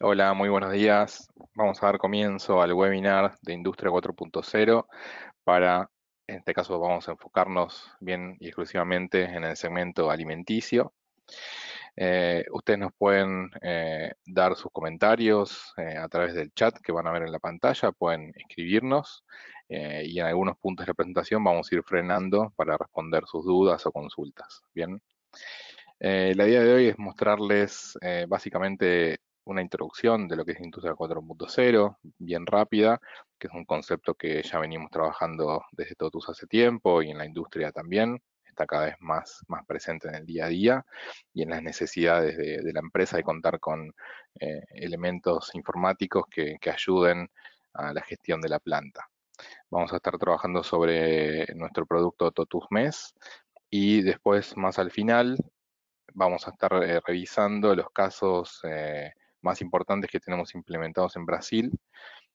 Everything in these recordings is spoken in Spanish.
Hola, muy buenos días. Vamos a dar comienzo al webinar de Industria 4.0 para, en este caso vamos a enfocarnos bien y exclusivamente en el segmento alimenticio. Eh, ustedes nos pueden eh, dar sus comentarios eh, a través del chat que van a ver en la pantalla, pueden inscribirnos y en algunos puntos de la presentación vamos a ir frenando para responder sus dudas o consultas. Bien. la idea de hoy es mostrarles básicamente una introducción de lo que es Industria 4.0, bien rápida, que es un concepto que ya venimos trabajando desde Totus hace tiempo y en la industria también, está cada vez más, más presente en el día a día y en las necesidades de, la empresa de contar con eh, elementos informáticos que, ayuden a la gestión de la planta. Vamos a estar trabajando sobre nuestro producto Totus Mes y después, más al final, vamos a estar eh, revisando los casos eh, más importantes que tenemos implementados en Brasil,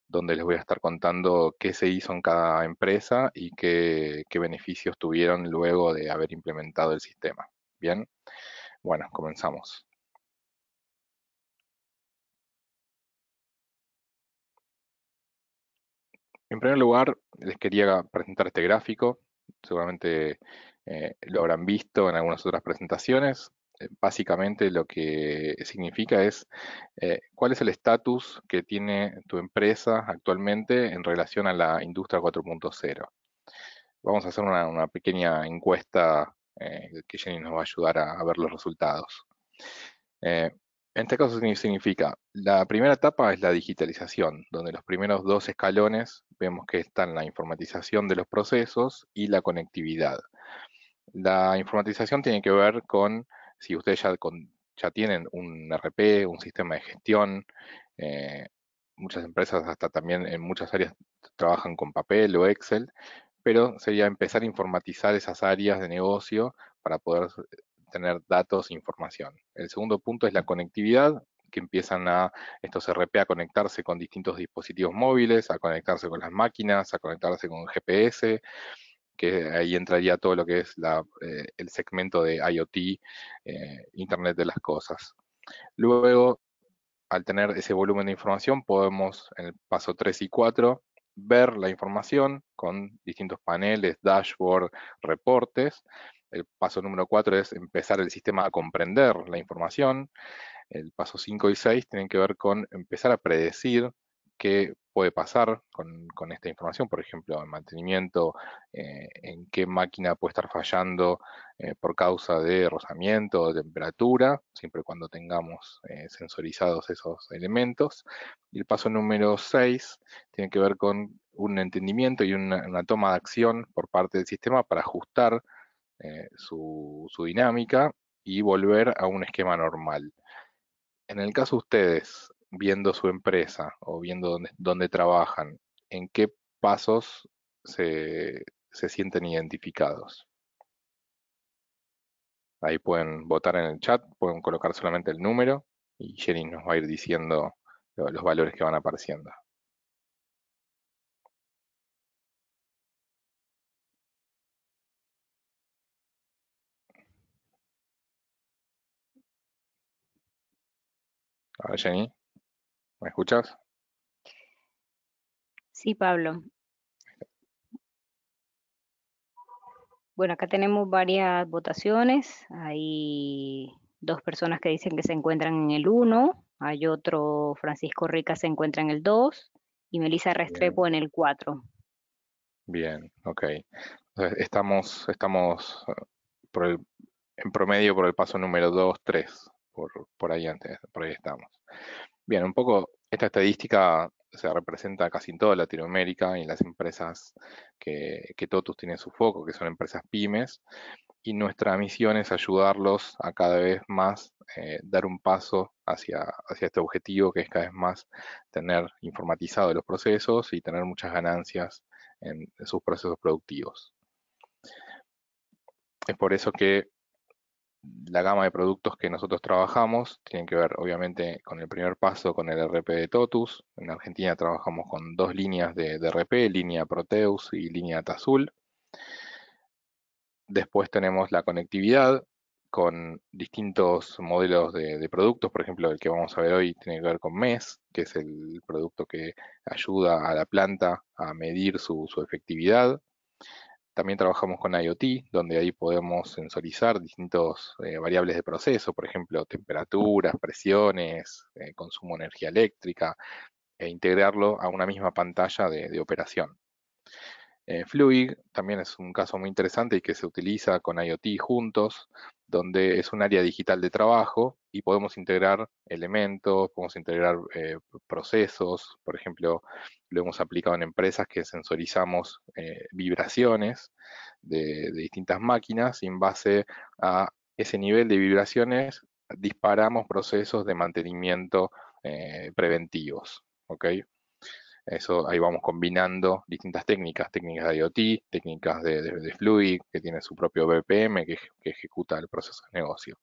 donde les voy a estar contando qué se hizo en cada empresa y qué, beneficios tuvieron luego de haber implementado el sistema. Bien, bueno, comenzamos. En primer lugar, les quería presentar este gráfico. Seguramente eh, lo habrán visto en algunas otras presentaciones básicamente lo que significa es eh, cuál es el estatus que tiene tu empresa actualmente en relación a la industria 4.0. Vamos a hacer una, pequeña encuesta eh, que Jenny nos va a ayudar a, ver los resultados. Eh, en este caso significa, la primera etapa es la digitalización, donde los primeros dos escalones vemos que están la informatización de los procesos y la conectividad. La informatización tiene que ver con si ustedes ya, ya tienen un RP, un sistema de gestión, eh, muchas empresas hasta también en muchas áreas trabajan con papel o Excel, pero sería empezar a informatizar esas áreas de negocio para poder eh, tener datos e información. El segundo punto es la conectividad, que empiezan a estos RP a conectarse con distintos dispositivos móviles, a conectarse con las máquinas, a conectarse con GPS, que ahí entraría todo lo que es eh, el segmento de IoT, eh, Internet de las Cosas. Luego, al tener ese volumen de información, podemos, en el paso 3 y 4, ver la información con distintos paneles, dashboard, reportes. El paso número 4 es empezar el sistema a comprender la información. El paso 5 y 6 tienen que ver con empezar a predecir qué puede pasar con, esta información, por ejemplo, en mantenimiento, eh, en qué máquina puede estar fallando eh, por causa de rozamiento, o temperatura, siempre y cuando tengamos eh, sensorizados esos elementos. Y el paso número 6 tiene que ver con un entendimiento y una, toma de acción por parte del sistema para ajustar su, su dinámica y volver a un esquema normal. En el caso de ustedes, viendo su empresa o viendo dónde, dónde trabajan, ¿en qué pasos se, se sienten identificados? Ahí pueden votar en el chat, pueden colocar solamente el número y Jenny nos va a ir diciendo los valores que van apareciendo. A ver, Jenny. ¿Me escuchas? Sí, Pablo. Bueno, acá tenemos varias votaciones. Hay dos personas que dicen que se encuentran en el 1. Hay otro, Francisco Rica se encuentra en el 2. Y Melissa Restrepo en el 4. Bien, ok. estamos, estamos eh, en promedio por el paso número 2, 3. Por, por, ahí antes, por ahí estamos. Bien, un poco esta estadística se representa casi en toda Latinoamérica y en las empresas que, que TOTUS tiene su foco, que son empresas pymes, y nuestra misión es ayudarlos a cada vez más eh, dar un paso hacia, hacia este objetivo, que es cada vez más tener informatizado los procesos y tener muchas ganancias en sus procesos productivos. Es por eso que la gama de productos que nosotros trabajamos tiene que ver obviamente con el primer paso con el RP de Totus. En Argentina trabajamos con dos líneas de, RP, línea Proteus y línea Tazul. Después tenemos la conectividad con distintos modelos de, productos, por ejemplo, el que vamos a ver hoy tiene que ver con MES, que es el producto que ayuda a la planta a medir su efectividad. También trabajamos con IoT, donde ahí podemos sensorizar distintas eh, variables de proceso, por ejemplo, temperaturas, presiones, eh, consumo de energía eléctrica, e integrarlo a una misma pantalla de operación. Eh, Fluid también es un caso muy interesante y que se utiliza con IoT juntos, donde es un área digital de trabajo y podemos integrar elementos, podemos integrar eh, procesos, por ejemplo, lo hemos aplicado en empresas que sensorizamos eh, vibraciones de, distintas máquinas y en base a ese nivel de vibraciones disparamos procesos de mantenimiento preventivos. ¿okay? Eso ahí vamos combinando distintas técnicas, técnicas de IoT, técnicas de, de, Fluid, que tiene su propio BPM que, que ejecuta el proceso de negocio.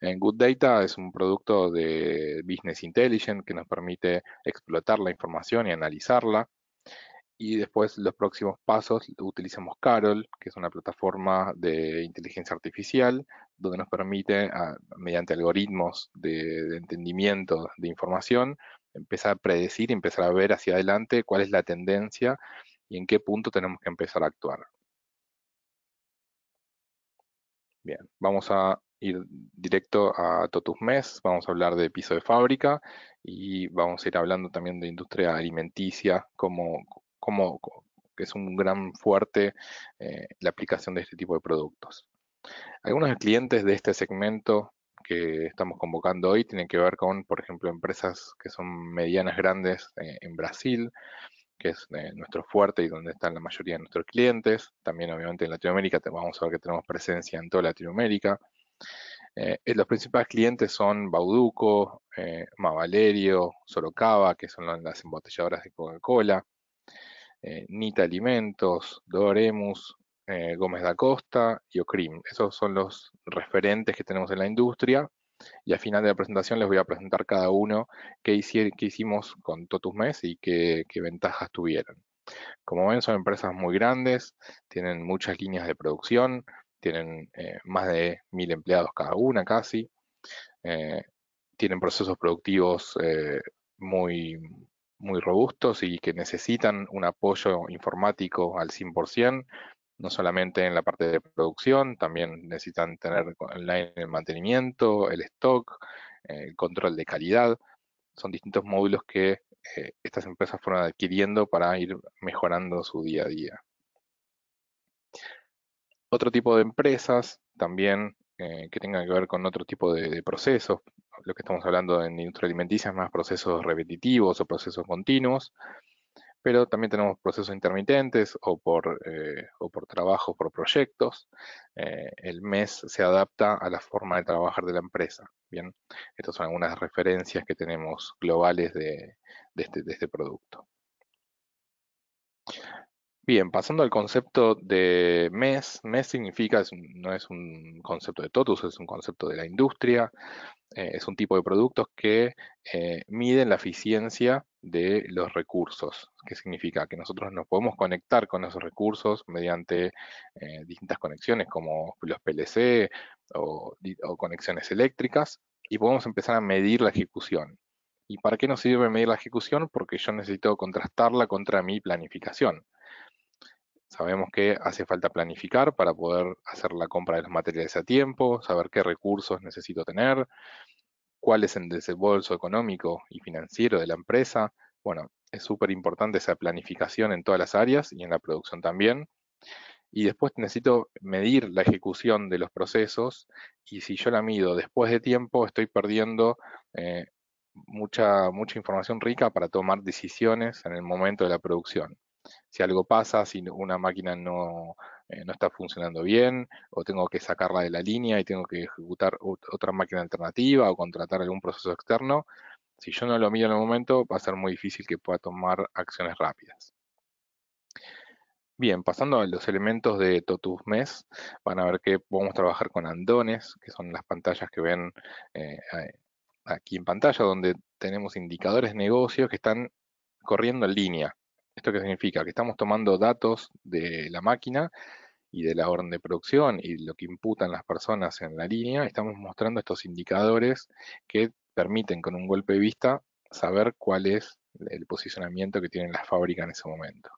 En Good Data es un producto de Business Intelligence que nos permite explotar la información y analizarla. Y después los próximos pasos utilizamos Carol, que es una plataforma de inteligencia artificial, donde nos permite, mediante algoritmos de, entendimiento de información, empezar a predecir, empezar a ver hacia adelante cuál es la tendencia y en qué punto tenemos que empezar a actuar. Bien, vamos a ir directo a Totus Mes, vamos a hablar de piso de fábrica y vamos a ir hablando también de industria alimenticia, como, como es un gran fuerte eh, la aplicación de este tipo de productos. Algunos clientes de este segmento que estamos convocando hoy tienen que ver con, por ejemplo, empresas que son medianas grandes eh, en Brasil, que es eh, nuestro fuerte y donde están la mayoría de nuestros clientes. También, obviamente, en Latinoamérica vamos a ver que tenemos presencia en toda Latinoamérica. Eh, los principales clientes son Bauduco, Mavalerio, Sorocaba, que son las embotelladoras de Coca-Cola, Nita Alimentos, Doremus, eh, Gómez da Costa y Ocrim. Esos son los referentes que tenemos en la industria. Y al final de la presentación les voy a presentar cada uno qué, hicimos con Totus Mes y qué, ventajas tuvieron. Como ven, son empresas muy grandes, tienen muchas líneas de producción, tienen eh, más de mil empleados cada una casi, eh, tienen procesos productivos muy, muy robustos y que necesitan un apoyo informático al 100%, no solamente en la parte de producción, también necesitan tener online el mantenimiento, el stock, eh, el control de calidad. Son distintos módulos que eh, estas empresas fueron adquiriendo para ir mejorando su día a día. Otro tipo de empresas también eh, que tengan que ver con otro tipo de, de procesos, lo que estamos hablando en industria alimenticia es más procesos repetitivos o procesos continuos pero también tenemos procesos intermitentes o por, eh, o por trabajo, por proyectos. Eh, el mes se adapta a la forma de trabajar de la empresa. Bien, estas son algunas referencias que tenemos globales de, este, este, producto. Bien, pasando al concepto de mes. Mes significa, no es un concepto de TOTUS, es un concepto de la industria. Eh, es un tipo de productos que miden la eficiencia de los recursos, que significa que nosotros nos podemos conectar con esos recursos mediante eh, distintas conexiones como los PLC o, o, conexiones eléctricas y podemos empezar a medir la ejecución. ¿Y para qué nos sirve medir la ejecución? Porque yo necesito contrastarla contra mi planificación. Sabemos que hace falta planificar para poder hacer la compra de los materiales a tiempo, saber qué recursos necesito tener, cuál es el desembolso económico y financiero de la empresa. Bueno, es súper importante esa planificación en todas las áreas y en la producción también. Y después necesito medir la ejecución de los procesos y si yo la mido después de tiempo estoy perdiendo eh, mucha, mucha información rica para tomar decisiones en el momento de la producción si algo pasa, si una máquina eh, no, está funcionando bien, o tengo que sacarla de la línea y tengo que ejecutar otra máquina alternativa o contratar algún proceso externo, si yo no lo miro en el momento, va a ser muy difícil que pueda tomar acciones rápidas. Bien, pasando a los elementos de Totus Mes, van a ver que podemos trabajar con andones, que son las pantallas que ven eh, aquí en pantalla, donde tenemos indicadores de negocios que están corriendo en línea. ¿Esto qué significa? Que estamos tomando datos de la máquina y de la orden de producción y lo que imputan las personas en la línea, estamos mostrando estos indicadores que permiten con un golpe de vista saber cuál es el posicionamiento que tiene la fábrica en ese momento.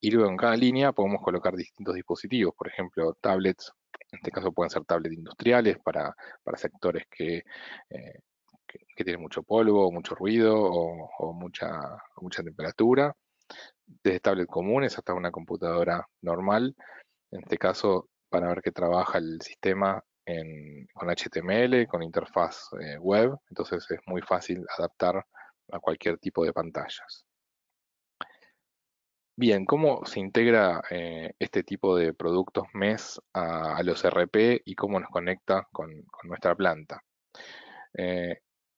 Y luego en cada línea podemos colocar distintos dispositivos, por ejemplo, tablets, en este caso pueden ser tablets industriales para, sectores eh, que, tienen mucho polvo, mucho ruido o, mucha temperatura desde tablets comunes hasta una computadora normal. En este caso van a ver que trabaja el sistema con HTML, con interfaz eh, web, entonces es muy fácil adaptar a cualquier tipo de pantallas. Bien, ¿cómo se integra eh, este tipo de productos MES a, los RP y cómo nos conecta con, nuestra planta? Eh,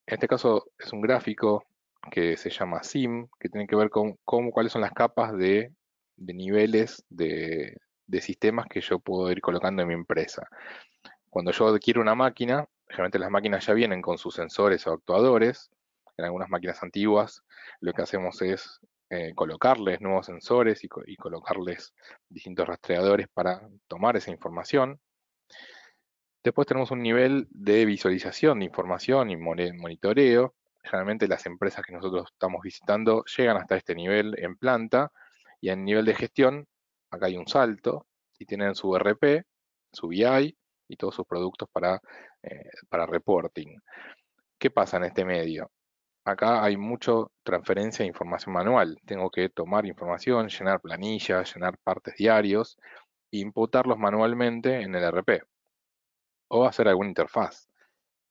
en este caso es un gráfico que se llama SIM, que tiene que ver con cómo, cuáles son las capas de, niveles de, sistemas que yo puedo ir colocando en mi empresa. Cuando yo adquiero una máquina, generalmente las máquinas ya vienen con sus sensores o actuadores. En algunas máquinas antiguas lo que hacemos es eh, colocarles nuevos sensores y colocarles distintos rastreadores para tomar esa información. Después tenemos un nivel de visualización de información y monitoreo, generalmente las empresas que nosotros estamos visitando llegan hasta este nivel en planta y en nivel de gestión, acá hay un salto y tienen su e RP, su BI y todos sus productos para, eh, para reporting. ¿Qué pasa en este medio? Acá hay mucha transferencia de información manual. Tengo que tomar información, llenar planillas, llenar partes diarios e imputarlos manualmente en el e RP o hacer alguna interfaz.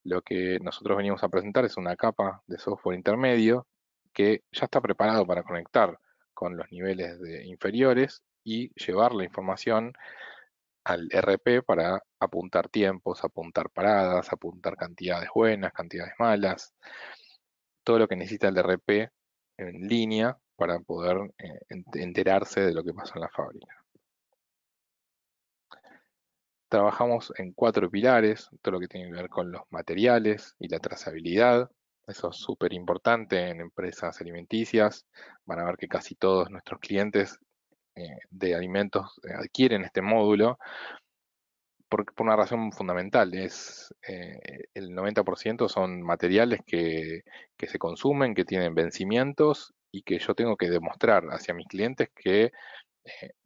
Lo que nosotros venimos a presentar es una capa de software intermedio que ya está preparado para conectar con los niveles de inferiores y llevar la información al RP para apuntar tiempos, apuntar paradas, apuntar cantidades buenas, cantidades malas, todo lo que necesita el RP en línea para poder eh, enterarse de lo que pasa en la fábrica. Trabajamos en cuatro pilares, todo lo que tiene que ver con los materiales y la trazabilidad. Eso es súper importante en empresas alimenticias. Van a ver que casi todos nuestros clientes eh, de alimentos eh, adquieren este módulo por, por una razón fundamental. Es eh, el 90% son materiales que, se consumen, que tienen vencimientos y que yo tengo que demostrar hacia mis clientes que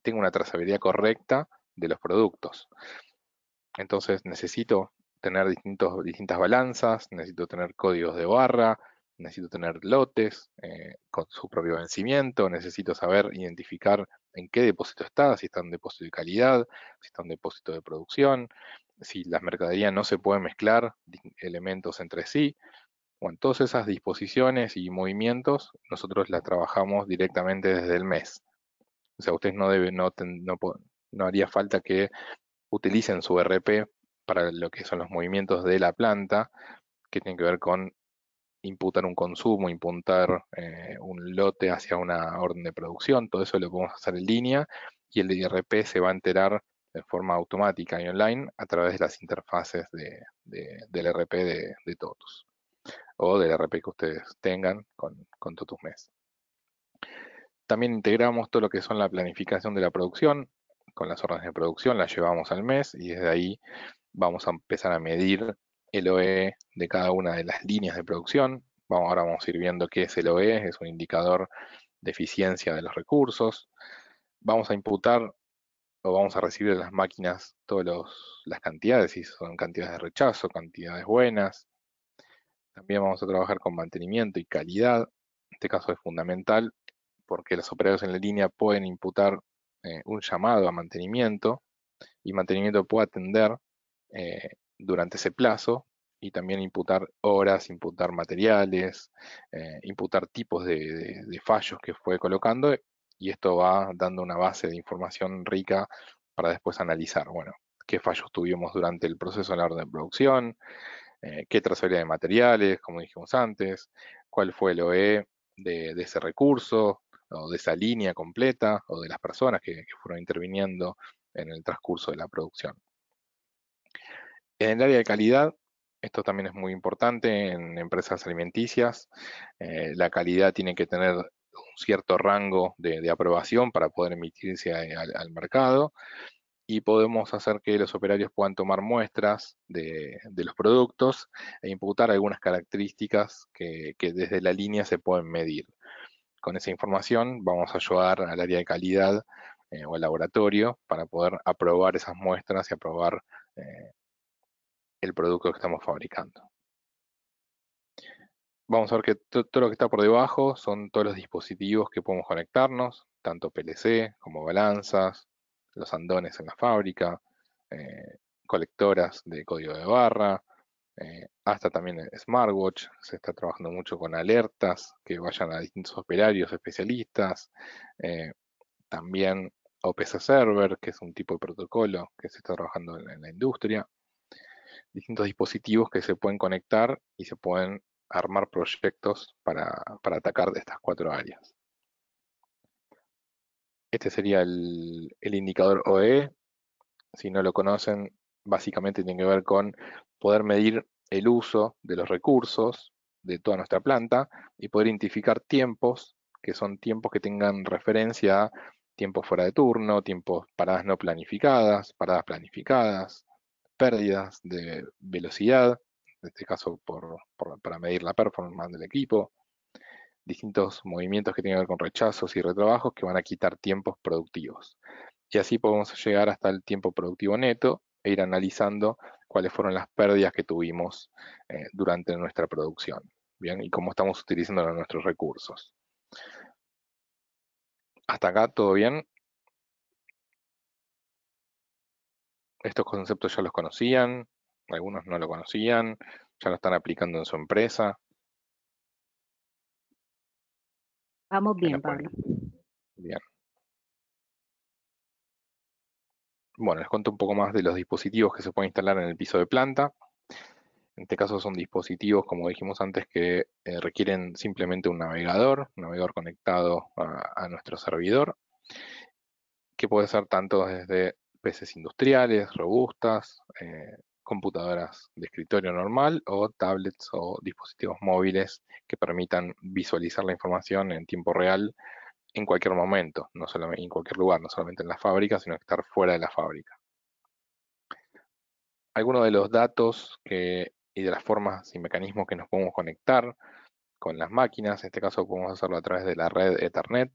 tengo una trazabilidad correcta de los productos. Entonces necesito tener distintos, distintas balanzas, necesito tener códigos de barra, necesito tener lotes eh, con su propio vencimiento, necesito saber identificar en qué depósito está, si está en depósito de calidad, si está un depósito de producción, si las mercaderías no se pueden mezclar elementos entre sí. Bueno, todas esas disposiciones y movimientos nosotros las trabajamos directamente desde el mes. O sea, ustedes no, deben, no, no haría falta que Utilicen su RP para lo que son los movimientos de la planta, que tienen que ver con imputar un consumo, imputar eh, un lote hacia una orden de producción, todo eso lo podemos hacer en línea y el IRP se va a enterar de forma automática y online a través de las interfaces del RP de, Todos. Totus o del RP que ustedes tengan con, con Totus Mes. También integramos todo lo que son la planificación de la producción, con las órdenes de producción, las llevamos al mes y desde ahí vamos a empezar a medir el OE de cada una de las líneas de producción. Vamos, ahora vamos a ir viendo qué es el OE, es un indicador de eficiencia de los recursos. Vamos a imputar o vamos a recibir de las máquinas todas las cantidades, si son cantidades de rechazo, cantidades buenas. También vamos a trabajar con mantenimiento y calidad. En este caso es fundamental porque los operadores en la línea pueden imputar eh, un llamado a mantenimiento y mantenimiento puede atender eh, durante ese plazo y también imputar horas, imputar materiales, eh, imputar tipos de, fallos que fue colocando y esto va dando una base de información rica para después analizar, bueno, qué fallos tuvimos durante el proceso de la orden de producción, qué trazabilidad de materiales, como dijimos antes, cuál fue el OE de ese recurso, o de esa línea completa o de las personas que, fueron interviniendo en el transcurso de la producción. En el área de calidad, esto también es muy importante en empresas alimenticias. Eh, la calidad tiene que tener un cierto rango de, aprobación para poder emitirse al mercado y podemos hacer que los operarios puedan tomar muestras de, los productos e imputar algunas características que, desde la línea se pueden medir con esa información vamos a ayudar al área de calidad eh, o al laboratorio para poder aprobar esas muestras y aprobar eh, el producto que estamos fabricando. Vamos a ver que todo lo que está por debajo son todos los dispositivos que podemos conectarnos, tanto PLC como balanzas, los andones en la fábrica, eh, colectoras de código de barra, eh, hasta también smartwatch, se está trabajando mucho con alertas que vayan a distintos operarios especialistas, eh, también OPC Server, que es un tipo de protocolo que se está trabajando en, la industria, distintos dispositivos que se pueden conectar y se pueden armar proyectos para, atacar de estas cuatro áreas. Este sería el indicador OE. Si no lo conocen, básicamente tiene que ver con poder medir el uso de los recursos de toda nuestra planta y poder identificar tiempos, que son tiempos que tengan referencia a tiempos fuera de turno, tiempos paradas no planificadas, paradas planificadas, pérdidas de velocidad, en este caso para medir la performance del equipo, distintos movimientos que tienen que ver con rechazos y retrabajos que van a quitar tiempos productivos. Y así podemos llegar hasta el tiempo productivo neto, e ir analizando cuáles fueron las pérdidas que tuvimos eh, durante nuestra producción, ¿bien? Y cómo estamos utilizando nuestros recursos. ¿Hasta acá todo bien? Estos conceptos ya los conocían, algunos no lo conocían, ya lo están aplicando en su empresa. Vamos bien, Pablo. Bien. Bueno, les cuento un poco más de los dispositivos que se pueden instalar en el piso de planta. En este caso son dispositivos, como dijimos antes, que eh, requieren simplemente un navegador, un navegador conectado a, nuestro servidor, que puede ser tanto desde PCs industriales, robustas, eh, computadoras de escritorio normal o tablets o dispositivos móviles que permitan visualizar la información en tiempo real en cualquier momento, no solamente en cualquier lugar, no solamente en la fábrica, sino estar fuera de la fábrica. Algunos de los datos y de las formas y mecanismos que nos podemos conectar con las máquinas, en este caso podemos hacerlo a través de la red Ethernet.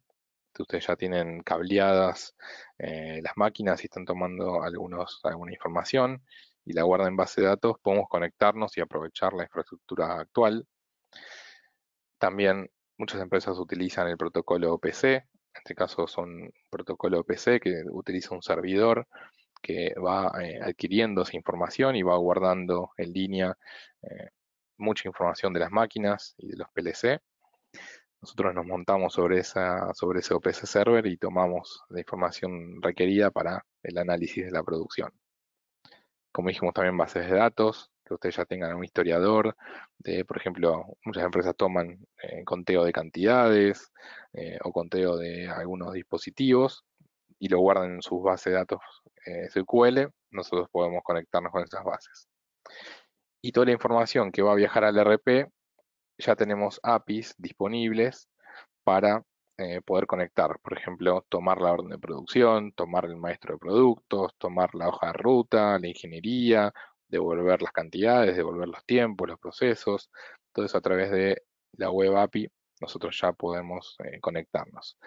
Ustedes ya tienen cableadas eh, las máquinas y están tomando algunos, alguna información y la guardan en base de datos, podemos conectarnos y aprovechar la infraestructura actual. También Muchas empresas utilizan el protocolo OPC, en este caso son protocolo OPC que utiliza un servidor que va eh, adquiriendo esa información y va guardando en línea eh, mucha información de las máquinas y de los PLC. Nosotros nos montamos sobre, esa, sobre ese OPC server y tomamos la información requerida para el análisis de la producción como dijimos también bases de datos, que ustedes ya tengan un historiador, de, eh, por ejemplo, muchas empresas toman eh, conteo de cantidades eh, o conteo de algunos dispositivos y lo guardan en sus bases de datos SQL, nosotros podemos conectarnos con esas bases. Y toda la información que va a viajar al RP, ya tenemos APIs disponibles para eh, poder conectar. Por ejemplo, tomar la orden de producción, tomar el maestro de productos, tomar la hoja de ruta, la ingeniería, devolver las cantidades, devolver los tiempos, los procesos. Todo eso a través de la web API nosotros ya podemos eh, conectarnos.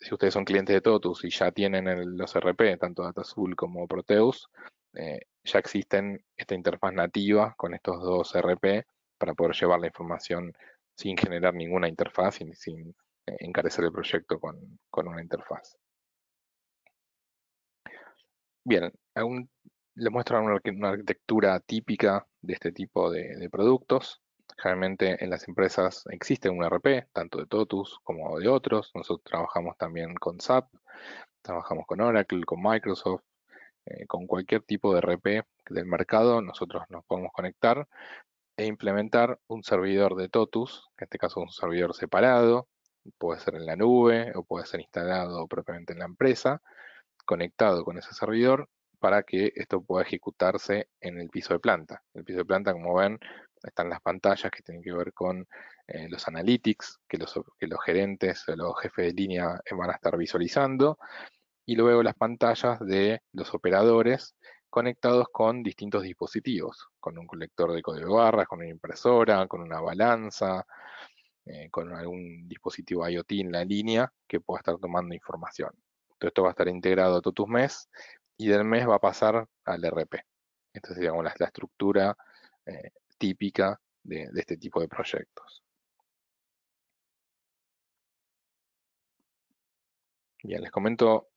Si ustedes son clientes de Totus y ya tienen los RP, tanto DataSul como Proteus, eh, ya existen esta interfaz nativa con estos dos RP para poder llevar la información sin generar ninguna interfaz, y sin encarecer el proyecto con, una interfaz. Bien, les muestro una, arquitectura típica de este tipo de, productos. Generalmente en las empresas existe un RP, tanto de Totus como de otros. Nosotros trabajamos también con SAP, trabajamos con Oracle, con Microsoft, eh, con cualquier tipo de RP del mercado. Nosotros nos podemos conectar e implementar un servidor de Totus, en este caso un servidor separado, puede ser en la nube o puede ser instalado propiamente en la empresa, conectado con ese servidor para que esto pueda ejecutarse en el piso de planta. El piso de planta, como ven, están las pantallas que tienen que ver con eh, los analytics que los, que los gerentes o los jefes de línea van a estar visualizando y luego las pantallas de los operadores conectados con distintos dispositivos, con un colector de código de barras, con una impresora, con una balanza, eh, con algún dispositivo IoT en la línea que pueda estar tomando información. Todo esto va a estar integrado a tus MES y del MES va a pasar al e RP. Esta sería la, estructura eh, típica de, este tipo de proyectos. Bien, les comento,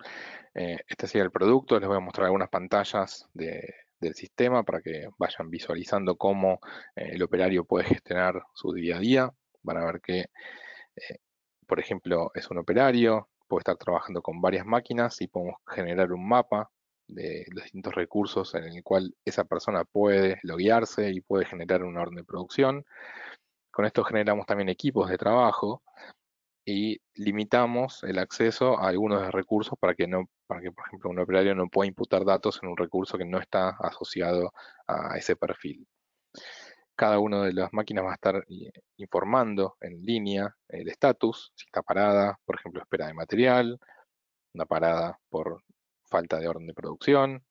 eh, este sería el producto, les voy a mostrar algunas pantallas del sistema para que vayan visualizando cómo el operario puede gestionar su día a día van a ver que, eh, por ejemplo, es un operario, puede estar trabajando con varias máquinas y podemos generar un mapa de los distintos recursos en el cual esa persona puede loguearse y puede generar una orden de producción. Con esto generamos también equipos de trabajo y limitamos el acceso a algunos de recursos para que, no, para que, por ejemplo, un operario no pueda imputar datos en un recurso que no está asociado a ese perfil cada una de las máquinas va a estar eh, informando en línea el estatus, si está parada, por ejemplo, espera de material, una parada por falta de orden de producción,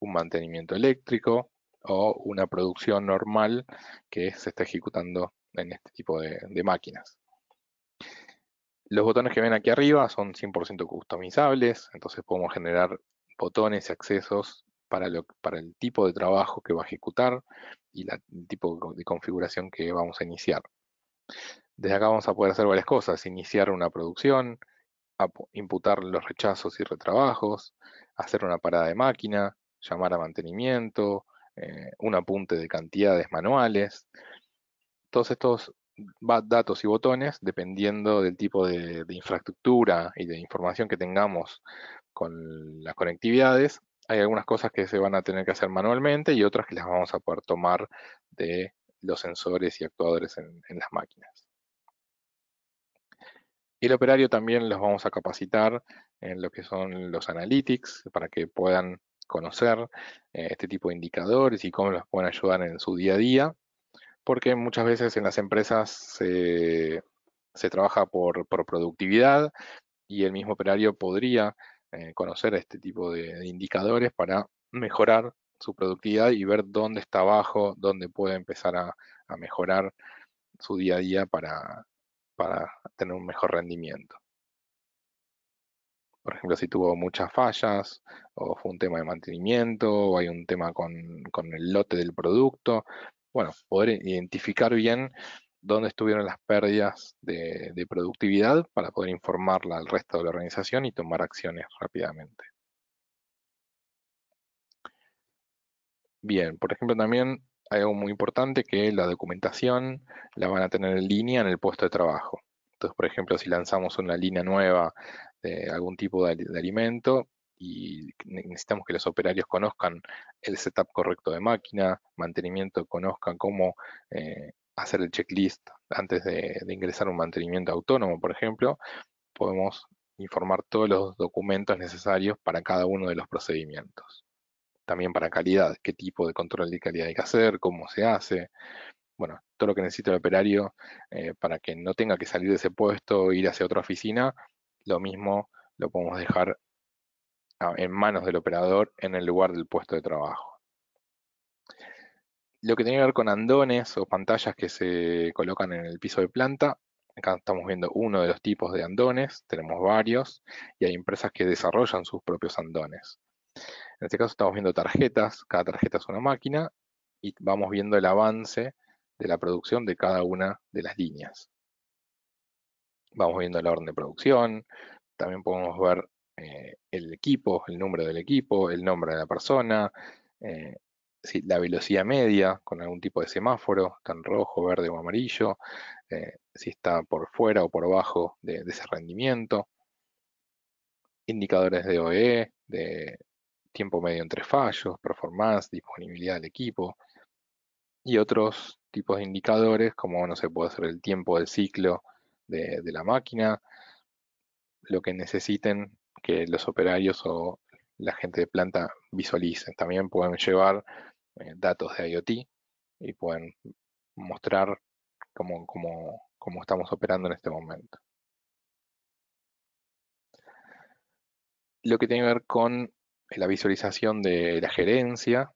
un mantenimiento eléctrico o una producción normal que se está ejecutando en este tipo de, máquinas. Los botones que ven aquí arriba son 100% customizables, entonces podemos generar botones y accesos para, el tipo de trabajo que va a ejecutar y el tipo de configuración que vamos a iniciar. Desde acá vamos a poder hacer varias cosas, iniciar una producción, imputar los rechazos y retrabajos, hacer una parada de máquina, llamar a mantenimiento, eh, un apunte de cantidades manuales. Todos estos datos y botones, dependiendo del tipo de infraestructura y de información que tengamos con las conectividades, hay algunas cosas que se van a tener que hacer manualmente y otras que las vamos a poder tomar de los sensores y actuadores en, las máquinas. y El operario también los vamos a capacitar en lo que son los analytics para que puedan conocer eh, este tipo de indicadores y cómo los pueden ayudar en su día a día, porque muchas veces en las empresas se, se trabaja por, por productividad y el mismo operario podría eh, conocer este tipo de, indicadores para mejorar su productividad y ver dónde está abajo, dónde puede empezar a, mejorar su día a día para, para tener un mejor rendimiento por ejemplo, si tuvo muchas fallas, o fue un tema de mantenimiento, o hay un tema con, con, el lote del producto. Bueno, poder identificar bien dónde estuvieron las pérdidas de, productividad para poder informarla al resto de la organización y tomar acciones rápidamente. Bien, por ejemplo, también hay algo muy importante que la documentación la van a tener en línea en el puesto de trabajo. Entonces, por ejemplo, si lanzamos una línea nueva de algún tipo de, alimento, y necesitamos que los operarios conozcan el setup correcto de máquina, mantenimiento, conozcan cómo eh, hacer el checklist antes de, ingresar un mantenimiento autónomo, por ejemplo, podemos informar todos los documentos necesarios para cada uno de los procedimientos. También para calidad, qué tipo de control de calidad hay que hacer, cómo se hace, bueno, todo lo que necesita el operario eh, para que no tenga que salir de ese puesto, ir hacia otra oficina, lo mismo lo podemos dejar ah, en manos del operador en el lugar del puesto de trabajo lo que tiene que ver con andones o pantallas que se colocan en el piso de planta. Acá estamos viendo uno de los tipos de andones, tenemos varios, y hay empresas que desarrollan sus propios andones. En este caso estamos viendo tarjetas, cada tarjeta es una máquina, y vamos viendo el avance de la producción de cada una de las líneas. Vamos viendo el orden de producción, también podemos ver eh, el equipo, el número del equipo, el nombre de la persona, eh, la velocidad media con algún tipo de semáforo, tan rojo, verde o amarillo, eh, si está por fuera o por abajo de, ese rendimiento, indicadores de OE, de tiempo medio entre fallos, performance, disponibilidad del equipo y otros tipos de indicadores como, no se puede hacer el tiempo del ciclo de la máquina, lo que necesiten que los operarios o la gente de planta visualicen. También pueden llevar eh, datos de IoT y pueden mostrar cómo, estamos operando en este momento. Lo que tiene que ver con la visualización de la gerencia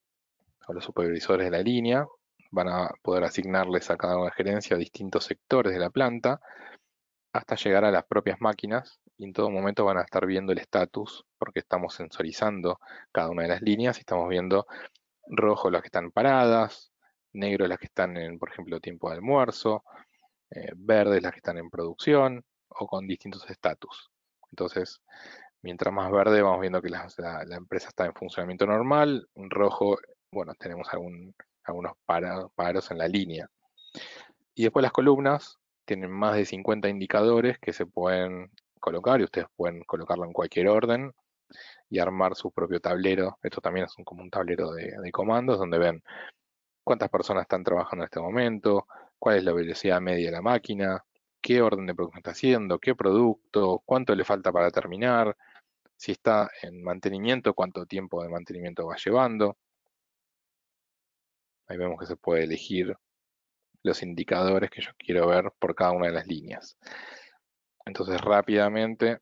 o los supervisores de la línea, van a poder asignarles a cada una gerencia distintos sectores de la planta hasta llegar a las propias máquinas y en todo momento van a estar viendo el estatus porque estamos sensorizando cada una de las líneas y estamos viendo rojo las que están paradas, negro las que están en, por ejemplo, tiempo de almuerzo, eh, verdes las que están en producción o con distintos estatus. Entonces, mientras más verde vamos viendo que la, empresa está en funcionamiento normal, rojo, bueno, tenemos algunos paros, paros en la línea. Y después las columnas tienen más de 50 indicadores que se pueden colocar y ustedes pueden colocarlo en cualquier orden y armar su propio tablero. Esto también es un, como un tablero de, de comandos donde ven cuántas personas están trabajando en este momento, cuál es la velocidad media de la máquina, qué orden de producción está haciendo, qué producto, cuánto le falta para terminar, si está en mantenimiento, cuánto tiempo de mantenimiento va llevando. Ahí vemos que se puede elegir los indicadores que yo quiero ver por cada una de las líneas. Entonces rápidamente,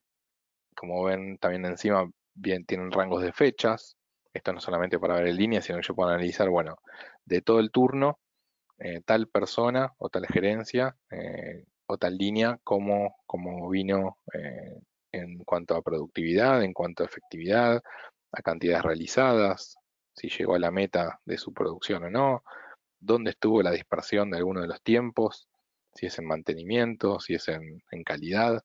como ven también encima bien tienen rangos de fechas. Esto no solamente para ver en línea, sino que yo puedo analizar, bueno, de todo el turno, eh, tal persona o tal gerencia eh, o tal línea, cómo vino eh, en cuanto a productividad, en cuanto a efectividad, a cantidades realizadas, si llegó a la meta de su producción o no, dónde estuvo la dispersión de alguno de los tiempos, si es en mantenimiento, si es en calidad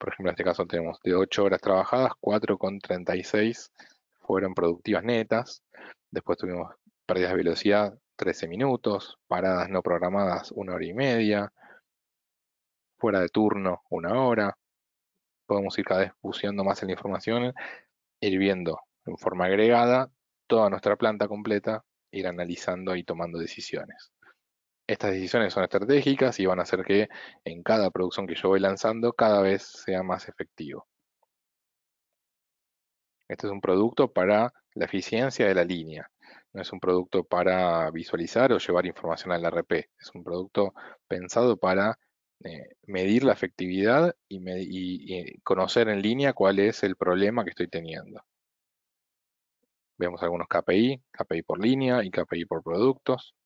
por ejemplo, en este caso tenemos de 8 horas trabajadas, 4,36 fueron productivas netas. Después tuvimos pérdidas de velocidad, 13 minutos, paradas no programadas, 1 hora y media, fuera de turno, una hora. Podemos ir cada vez buceando más en la información, ir viendo en forma agregada toda nuestra planta completa, ir analizando y tomando decisiones estas decisiones son estratégicas y van a hacer que en cada producción que yo voy lanzando cada vez sea más efectivo. Este es un producto para la eficiencia de la línea. No es un producto para visualizar o llevar información al RP. Es un producto pensado para eh, medir la efectividad y, y conocer en línea cuál es el problema que estoy teniendo. Vemos algunos KPI, KPI por línea y KPI por productos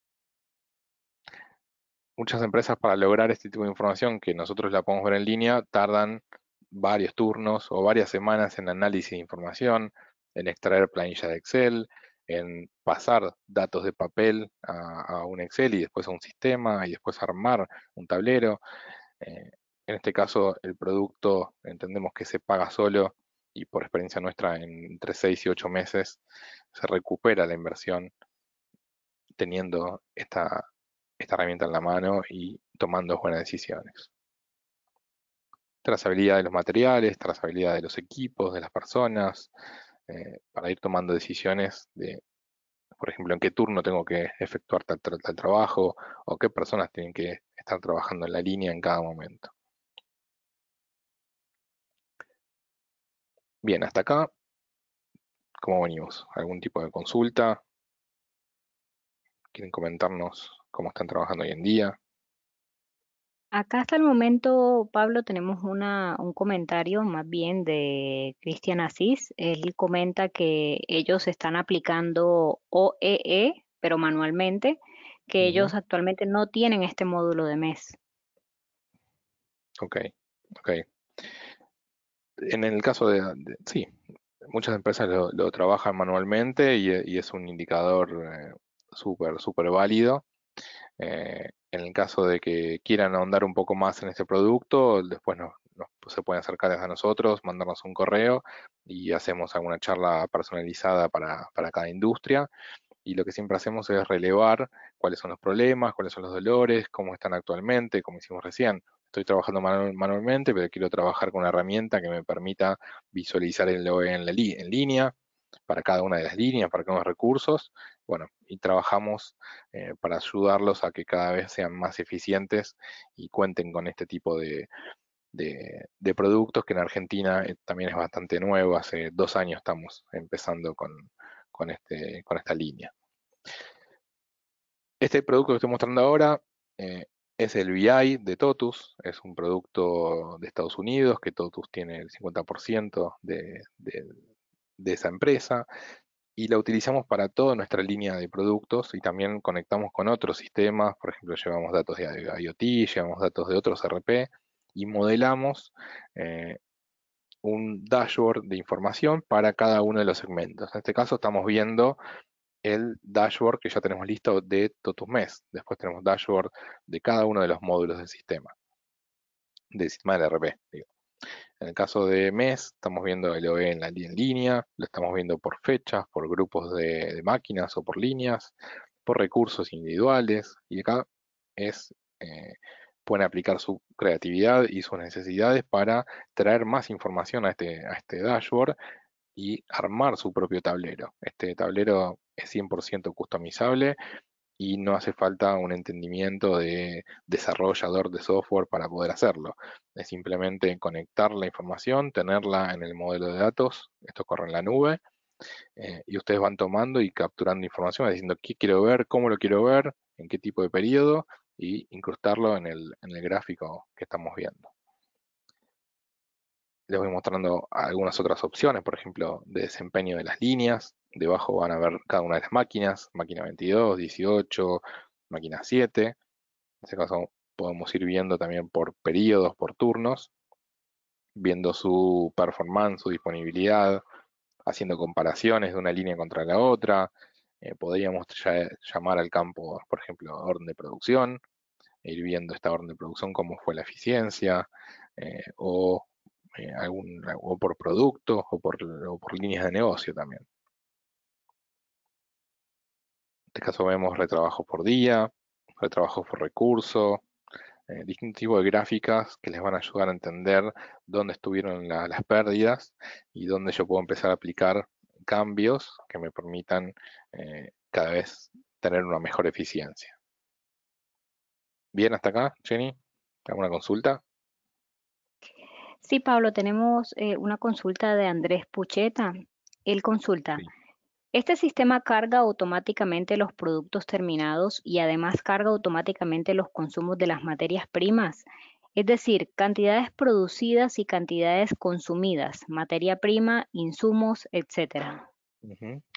muchas empresas para lograr este tipo de información que nosotros la podemos ver en línea tardan varios turnos o varias semanas en análisis de información, en extraer planillas de Excel, en pasar datos de papel a, un Excel y después a un sistema y después armar un tablero. Eh, en este caso, el producto entendemos que se paga solo y por experiencia nuestra, en entre 6 y 8 meses se recupera la inversión teniendo esta, esta herramienta en la mano y tomando buenas decisiones. Trazabilidad de los materiales, trazabilidad de los equipos, de las personas, eh, para ir tomando decisiones de, por ejemplo, en qué turno tengo que efectuar tal trabajo o qué personas tienen que estar trabajando en la línea en cada momento. Bien, hasta acá. ¿Cómo venimos? ¿Algún tipo de consulta? ¿Quieren comentarnos cómo están trabajando hoy en día. Acá hasta el momento, Pablo, tenemos un comentario más bien de Cristian Asís. Él comenta que ellos están aplicando OEE, e, pero manualmente, que ellos actualmente no tienen este módulo de MES. Ok, ok. En el caso de, sí, muchas empresas lo, trabajan manualmente y, es un indicador eh, súper, súper válido eh, en el caso de que quieran ahondar un poco más en este producto, después pues, se pueden acercar a nosotros, mandarnos un correo y hacemos alguna charla personalizada para, cada industria. Y lo que siempre hacemos es relevar cuáles son los problemas, cuáles son los dolores, cómo están actualmente, como hicimos recién. Estoy trabajando manualmente, pero quiero trabajar con una herramienta que me permita visualizar el en, la en línea, para cada una de las líneas, para cada uno de los recursos, bueno, y trabajamos eh, para ayudarlos a que cada vez sean más eficientes y cuenten con este tipo de, productos que en Argentina eh, también es bastante nuevo, hace dos años estamos empezando con, este, con esta línea. Este producto que estoy mostrando ahora eh, es el VI de Totus, es un producto de Estados Unidos que Totus tiene el 50% de de esa empresa y la utilizamos para toda nuestra línea de productos y también conectamos con otros sistemas, por ejemplo, llevamos datos de IoT, llevamos datos de otros RP y modelamos eh, un dashboard de información para cada uno de los segmentos. En este caso estamos viendo el dashboard que ya tenemos listo de TotusMes. Después tenemos dashboard de cada uno de los módulos del sistema, del sistema del RP. En el caso de mes, estamos viendo el OE en, en línea, lo estamos viendo por fechas, por grupos de, máquinas o por líneas, por recursos individuales, y acá es... Eh, pueden aplicar su creatividad y sus necesidades para traer más información a este, este dashboard y armar su propio tablero. Este tablero es 100% customizable y no hace falta un entendimiento de desarrollador de software para poder hacerlo. Es simplemente conectar la información, tenerla en el modelo de datos, esto corre en la nube, eh, y ustedes van tomando y capturando información, diciendo qué quiero ver, cómo lo quiero ver, en qué tipo de periodo, y incrustarlo en el, en el gráfico que estamos viendo. Les voy mostrando algunas otras opciones, por ejemplo, de desempeño de las líneas, debajo van a ver cada una de las máquinas, máquina 22, 18, máquina 7. En ese caso podemos ir viendo también por periodos, por turnos, viendo su performance, su disponibilidad, haciendo comparaciones de una línea contra la otra. Eh, podríamos llamar al campo, por ejemplo, orden de producción, e ir viendo esta orden de producción, cómo fue la eficiencia, eh, o, eh, algún, por producto, o por líneas de negocio también este caso vemos retrabajo por día, retrabajo por recurso, eh, distintos de gráficas que les van a ayudar a entender dónde estuvieron las pérdidas y dónde yo puedo empezar a aplicar cambios que me permitan eh, cada vez tener una mejor eficiencia. Bien, hasta acá, Jenny. ¿Alguna consulta? Sí, Pablo, tenemos eh, una consulta de Andrés Pucheta. Él consulta. Este sistema carga automáticamente los productos terminados y además carga automáticamente los consumos de las materias primas, es decir, cantidades producidas y cantidades consumidas, materia prima, insumos, etc.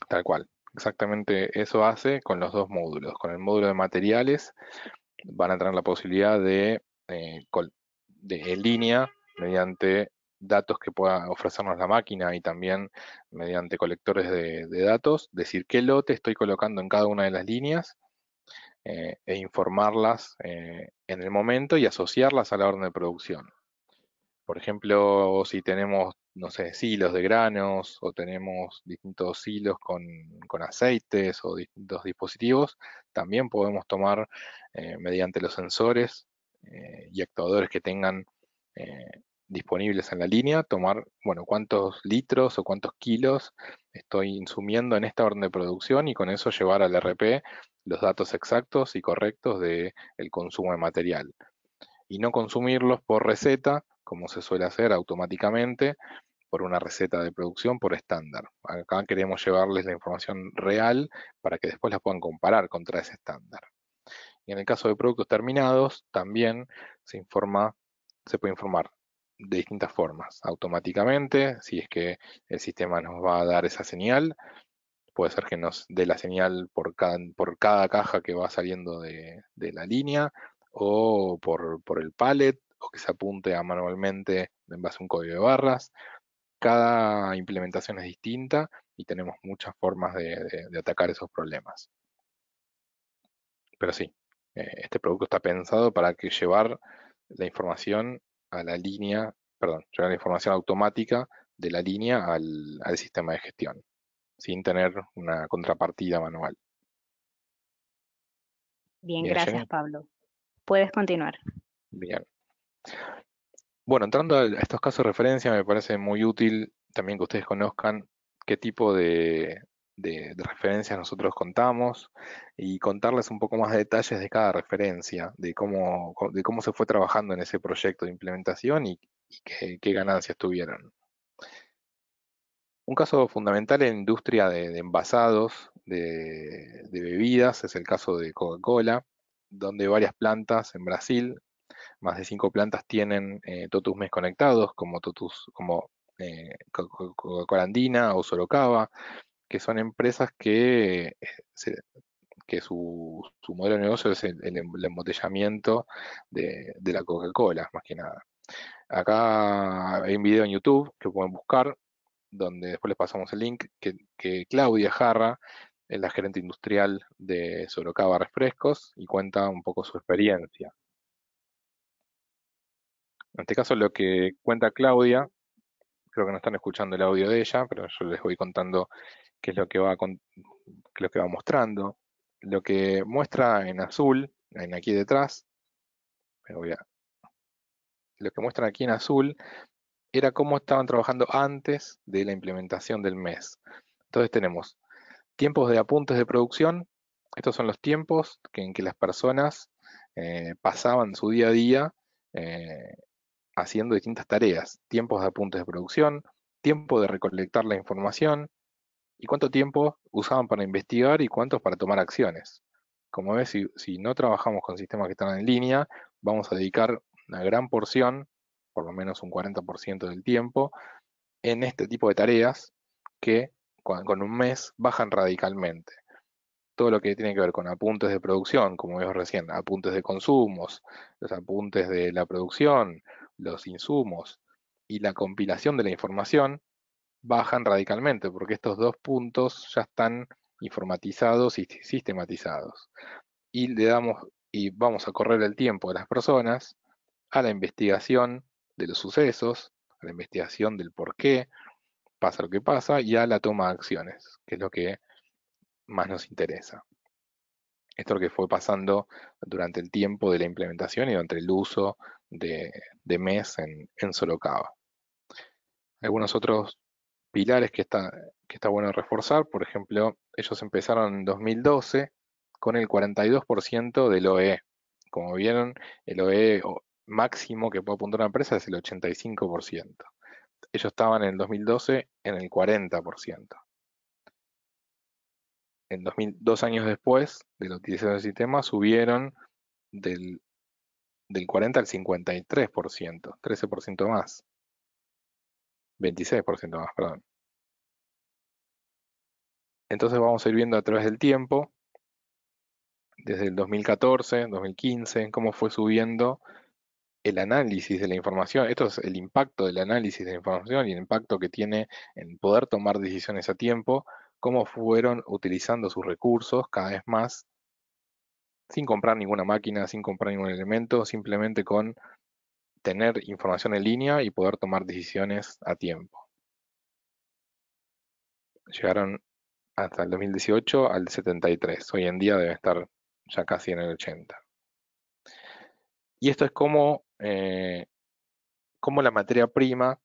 Tal cual. Exactamente eso hace con los dos módulos. Con el módulo de materiales van a tener la posibilidad de, eh, de en línea mediante datos que pueda ofrecernos la máquina y también mediante colectores de, datos, decir qué lote estoy colocando en cada una de las líneas eh, e informarlas eh, en el momento y asociarlas a la orden de producción. Por ejemplo, si tenemos, no sé, silos de granos o tenemos distintos silos con, aceites o distintos dispositivos, también podemos tomar eh, mediante los sensores y actuadores que tengan disponibles en la línea, tomar, bueno, cuántos litros o cuántos kilos estoy insumiendo en esta orden de producción y con eso llevar al RP los datos exactos y correctos del consumo de material. Y no consumirlos por receta, como se suele hacer automáticamente, por una receta de producción por estándar. Acá queremos llevarles la información real para que después la puedan comparar contra ese estándar. Y en el caso de productos terminados, también se informa, se puede informar de distintas formas. Automáticamente, si es que el sistema nos va a dar esa señal, puede ser que nos dé la señal por cada, por cada caja que va saliendo de, la línea o por, el pallet o que se apunte a manualmente en base a un código de barras. Cada implementación es distinta y tenemos muchas formas de, de atacar esos problemas. Pero sí, eh, este producto está pensado para que llevar la información a la línea, perdón, llevar información automática de la línea al, sistema de gestión, sin tener una contrapartida manual. Bien, gracias Pablo. Puedes continuar. Bien. Bueno, entrando a estos casos de referencia, me parece muy útil también que ustedes conozcan qué tipo de, de, referencias nosotros contamos y contarles un poco más de detalles de cada referencia, de cómo, cómo se fue trabajando en ese proyecto de implementación y, qué, ganancias tuvieron. Un caso fundamental en la industria de, envasados de, bebidas es el caso de Coca-Cola, donde varias plantas en Brasil, más de cinco plantas tienen eh, Totus Mes conectados, como como eh, Coca-Cola Andina o Sorocaba, que son empresas que, eh, que su, modelo de negocio es el, em, embotellamiento de, la Coca-Cola, más que nada. Acá hay un video en YouTube que pueden buscar, donde después les pasamos el link, que, que Claudia Jarra es la gerente industrial de Sorocaba Refrescos y cuenta un poco su experiencia. En este caso lo que cuenta Claudia, creo que no están escuchando el audio de ella, pero yo les voy contando que es lo que va, mostrando. Lo que muestra en azul, en aquí detrás, lo que muestra aquí en azul era cómo estaban trabajando antes de la implementación del mes. Entonces tenemos tiempos de apuntes de producción, estos son los tiempos en que las personas eh, pasaban su día a día eh, haciendo distintas tareas. Tiempos de apuntes de producción, tiempo de recolectar la información, y cuánto tiempo usaban para investigar y cuántos para tomar acciones. Como ves, si, no trabajamos con sistemas que están en línea, vamos a dedicar una gran porción, por lo menos un 40% del tiempo, en este tipo de tareas que con, un mes bajan radicalmente. Todo lo que tiene que ver con apuntes de producción, como vimos recién, apuntes de consumos, los apuntes de la producción, los insumos y la compilación de la información, bajan radicalmente, porque estos dos puntos ya están informatizados y sistematizados. Y le damos y vamos a correr el tiempo de las personas a la investigación de los sucesos, a la investigación del por qué pasa lo que pasa y a la toma de acciones, que es lo que más nos interesa. Esto es lo que fue pasando durante el tiempo de la implementación y durante el uso de, MES en, en Solocaba. Algunos otros pilares que está, que está bueno reforzar. Por ejemplo, ellos empezaron en 2012 con el 42% del OE. Como vieron, el OE máximo que puede apuntar una empresa es el 85%. Ellos estaban en el 2012 en el 40%. En dos años después de la utilización del sistema, subieron del, del 40 al 53%, 13% más. 26% más, perdón. Entonces vamos a ir viendo a través del tiempo, desde el 2014, 2015, cómo fue subiendo el análisis de la información. Esto es el impacto del análisis de la información y el impacto que tiene en poder tomar decisiones a tiempo, cómo fueron utilizando sus recursos cada vez más, sin comprar ninguna máquina, sin comprar ningún elemento, simplemente con tener información en línea y poder tomar decisiones a tiempo. Llegaron hasta el 2018 al 73. Hoy en día debe estar ya casi en el 80. Y esto es como, eh, como la materia prima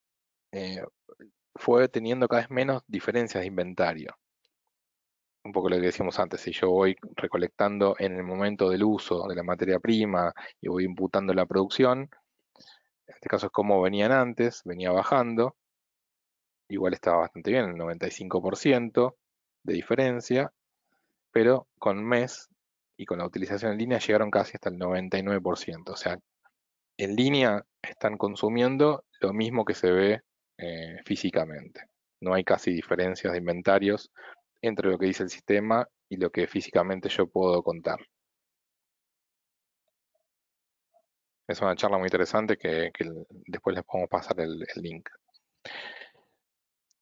eh, fue teniendo cada vez menos diferencias de inventario. Un poco lo que decíamos antes, si yo voy recolectando en el momento del uso de la materia prima y voy imputando la producción, en este caso es como venían antes, venía bajando. Igual estaba bastante bien, el 95% de diferencia. Pero con mes y con la utilización en línea llegaron casi hasta el 99%. O sea, en línea están consumiendo lo mismo que se ve eh, físicamente. No hay casi diferencias de inventarios entre lo que dice el sistema y lo que físicamente yo puedo contar. es una charla muy interesante que, después les podemos pasar el, link.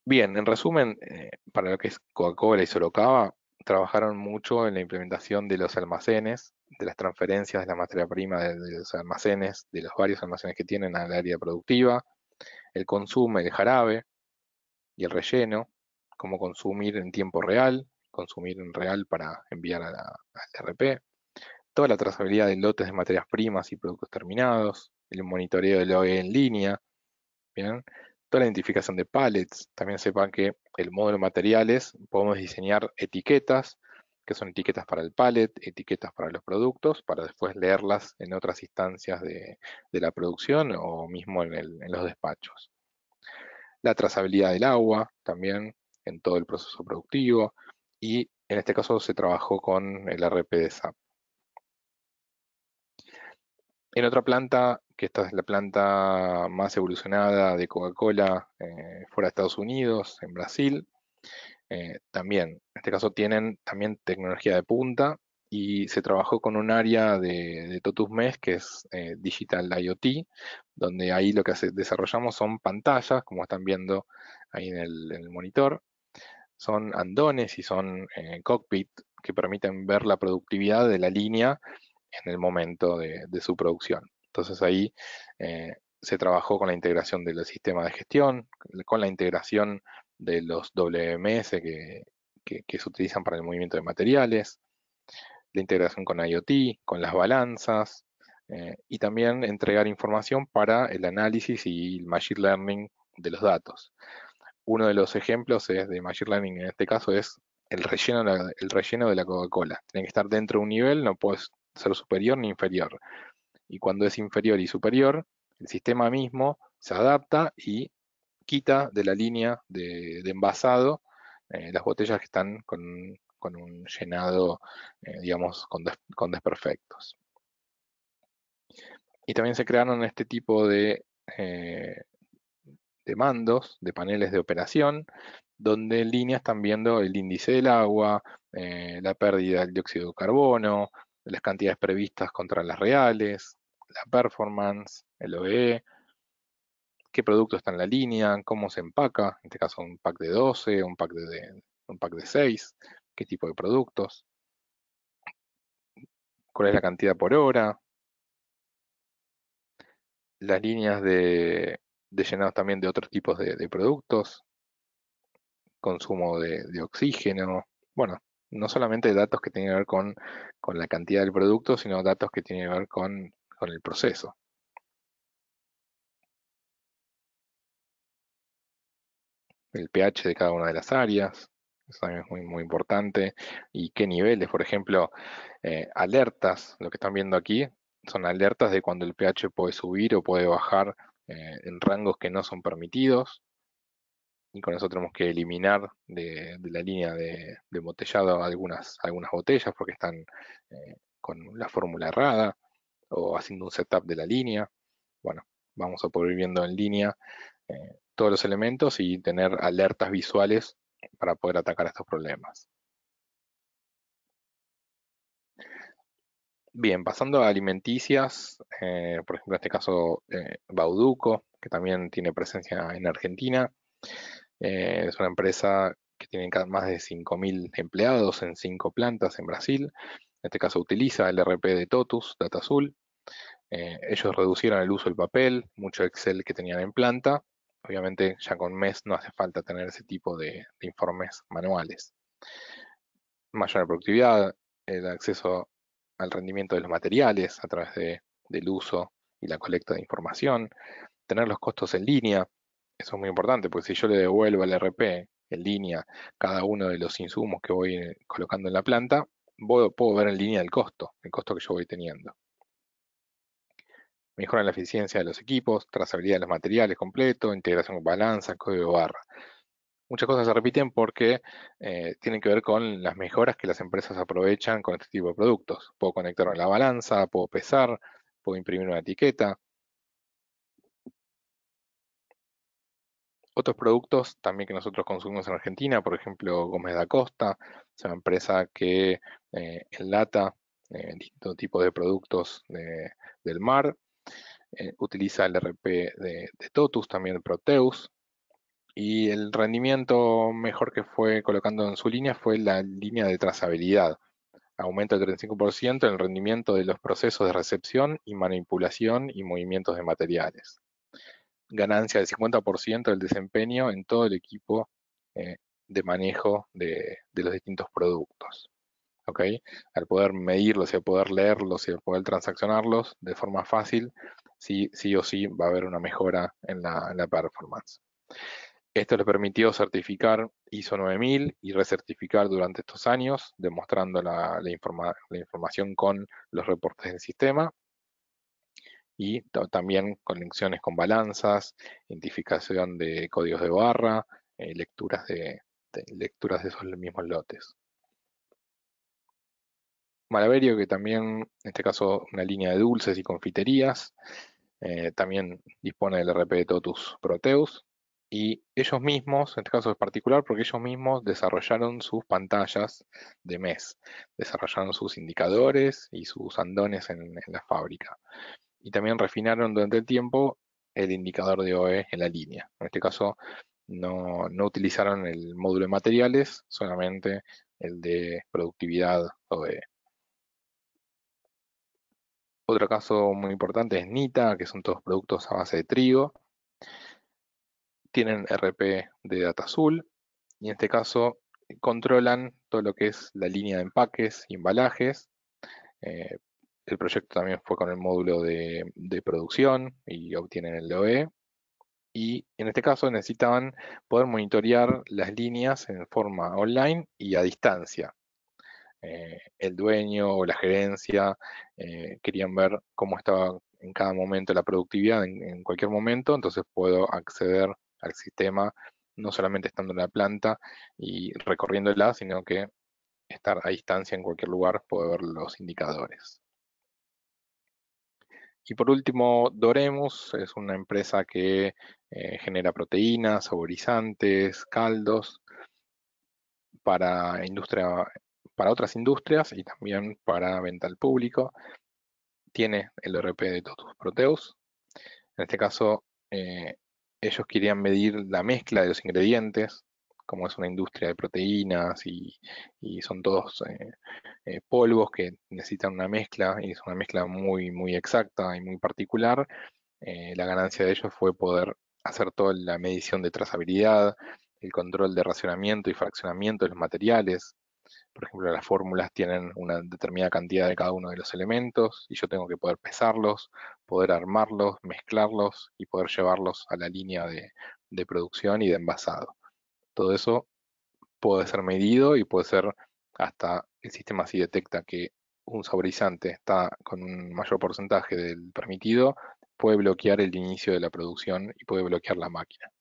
Bien, en resumen, eh, para lo que es Coca-Cola y Sorocaba, trabajaron mucho en la implementación de los almacenes, de las transferencias de la materia prima de, los almacenes, de los varios almacenes que tienen al área productiva, el consumo, de jarabe y el relleno, cómo consumir en tiempo real, consumir en real para enviar a al RP, toda la trazabilidad de lotes de materias primas y productos terminados, el monitoreo de OE en línea, ¿bien? toda la identificación de pallets. También sepan que el módulo materiales podemos diseñar etiquetas, que son etiquetas para el palet, etiquetas para los productos, para después leerlas en otras instancias de, la producción o mismo en, en los despachos. La trazabilidad del agua también en todo el proceso productivo y en este caso se trabajó con el RP de SAP. En otra planta, que esta es la planta más evolucionada de Coca-Cola eh, fuera de Estados Unidos, en Brasil, eh, también, en este caso tienen también tecnología de punta y se trabajó con un área de, de Totus mes que es eh, Digital IoT, donde ahí lo que desarrollamos son pantallas, como están viendo ahí en el, en el monitor, son andones y son cockpit que permiten ver la productividad de la línea en el momento de, su producción. Entonces ahí eh, se trabajó con la integración del sistema de gestión, con la integración de los WMS que, se utilizan para el movimiento de materiales, la integración con IoT, con las balanzas, eh, y también entregar información para el análisis y el machine learning de los datos. Uno de los ejemplos es de machine learning en este caso es el relleno, el relleno de la Coca-Cola. Tiene que estar dentro de un nivel, no puedes ser superior ni inferior. Y cuando es inferior y superior, el sistema mismo se adapta y quita de la línea de, envasado eh, las botellas que están con, un llenado, eh, digamos, con, desperfectos. Y también se crearon este tipo de, eh, de mandos, de paneles de operación, donde en línea están viendo el índice del agua, la pérdida del dióxido de carbono, las cantidades previstas contra las reales, la performance, el OE, qué producto está en la línea, cómo se empaca, en este caso un pack de 12, un pack de, un pack de 6, qué tipo de productos, cuál es la cantidad por hora, las líneas de, de llenado también de otros tipos de, productos, consumo de oxígeno, bueno, no solamente datos que tienen que ver con, la cantidad del producto, sino datos que tienen que ver con, el proceso. El pH de cada una de las áreas, eso también es muy, muy importante. Y qué niveles, por ejemplo, eh, alertas, lo que están viendo aquí, son alertas de cuando el pH puede subir o puede bajar eh, en rangos que no son permitidos y con eso tenemos que eliminar de, la línea de, de, embotellado algunas, algunas botellas porque están eh, con la fórmula errada o haciendo un setup de la línea. Bueno, vamos a poder ir viendo en línea eh, todos los elementos y tener alertas visuales para poder atacar estos problemas. Bien, pasando a alimenticias, eh, por ejemplo en este caso Bauduco, que también tiene presencia en Argentina. Eh, es una empresa que tiene más de 5.000 empleados en cinco plantas en Brasil. En este caso utiliza el e RP de Totus, Data Eh, ellos reducieron el uso del papel, mucho Excel que tenían en planta. Obviamente ya con MES no hace falta tener ese tipo de, informes manuales. Mayor productividad, el acceso al rendimiento de los materiales a través del uso y la colecta de información, tener los costos en línea, eso es muy importante, porque si yo le devuelvo al RP en línea cada uno de los insumos que voy eh, colocando en la planta, puedo, ver en línea el costo, el costo que yo voy teniendo. Mejora la eficiencia de los equipos, trazabilidad de los materiales completo, integración con balanza, código barra. Muchas cosas se repiten porque eh, tienen que ver con las mejoras que las empresas aprovechan con este tipo de productos. Puedo conectar a la balanza, puedo pesar, puedo imprimir una etiqueta, otros productos también que nosotros consumimos en Argentina, por ejemplo, Gómez da Costa, es una empresa que eh, enlata eh, distintos tipos de productos del mar, eh, utiliza el RP de, Totus, también Proteus, y el rendimiento mejor que fue colocando en su línea fue la línea de trazabilidad. Aumenta el 35% el rendimiento de los procesos de recepción y manipulación y movimientos de materiales ganancia del 50% del desempeño en todo el equipo eh, de manejo de, los distintos productos. ¿ok? Al poder medirlos y al poder leerlos y al poder transaccionarlos de forma fácil, sí, sí o sí va a haber una mejora en la, performance. Esto le permitió certificar ISO 9000 y recertificar durante estos años, demostrando la información con los reportes del sistema y también conexiones con balanzas, identificación de códigos de barra, eh, lecturas, de, lecturas de esos mismos lotes. Malaverio, que también, en este caso, una línea de dulces y confiterías, eh, también dispone del RP de Totus Proteus, y ellos mismos, en este caso es particular, porque ellos mismos desarrollaron sus pantallas de mes, desarrollaron sus indicadores y sus andones en la fábrica y también refinaron durante el tiempo el indicador de OE en la línea. En este caso no, utilizaron el módulo de materiales, solamente el de productividad OE. Otro caso muy importante es NITA, que son todos productos a base de trigo. Tienen RP de data azul y en este caso controlan todo lo que es la línea de empaques y embalajes eh, el proyecto también fue con el módulo de, producción y obtienen el DOE. Y en este caso necesitaban poder monitorear las líneas en forma online y a distancia. Eh, el dueño o la gerencia eh, querían ver cómo estaba en cada momento la productividad en, en, cualquier momento, entonces puedo acceder al sistema no solamente estando en la planta y recorriéndola, sino que estar a distancia en cualquier lugar, puedo ver los indicadores. Y por último, Doremus es una empresa que eh, genera proteínas, saborizantes, caldos para industria, para otras industrias y también para venta al público. Tiene el RP de Totus Proteus. En este caso, eh, ellos querían medir la mezcla de los ingredientes como es una industria de proteínas y, son todos eh, eh, polvos que necesitan una mezcla y es una mezcla muy, muy exacta y muy particular, eh, la ganancia de ellos fue poder hacer toda la medición de trazabilidad, el control de racionamiento y fraccionamiento de los materiales. Por ejemplo, las fórmulas tienen una determinada cantidad de cada uno de los elementos y yo tengo que poder pesarlos, poder armarlos, mezclarlos y poder llevarlos a la línea de producción y de envasado todo eso puede ser medido y puede ser hasta el sistema si detecta que un saborizante está con un mayor porcentaje del permitido, puede bloquear el inicio de la producción y puede bloquear la máquina.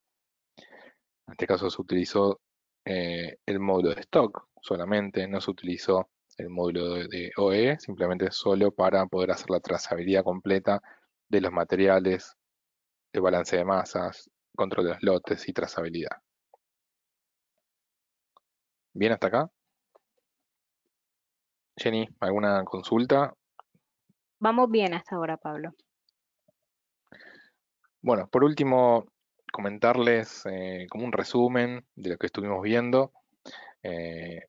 En este caso se utilizó eh, el módulo de stock solamente, no se utilizó el módulo de, OE, e, simplemente solo para poder hacer la trazabilidad completa de los materiales, de balance de masas, control de los lotes y trazabilidad. ¿Bien hasta acá? Jenny, ¿alguna consulta? Vamos bien hasta ahora, Pablo. Bueno, por último, comentarles eh, como un resumen de lo que estuvimos viendo. Eh,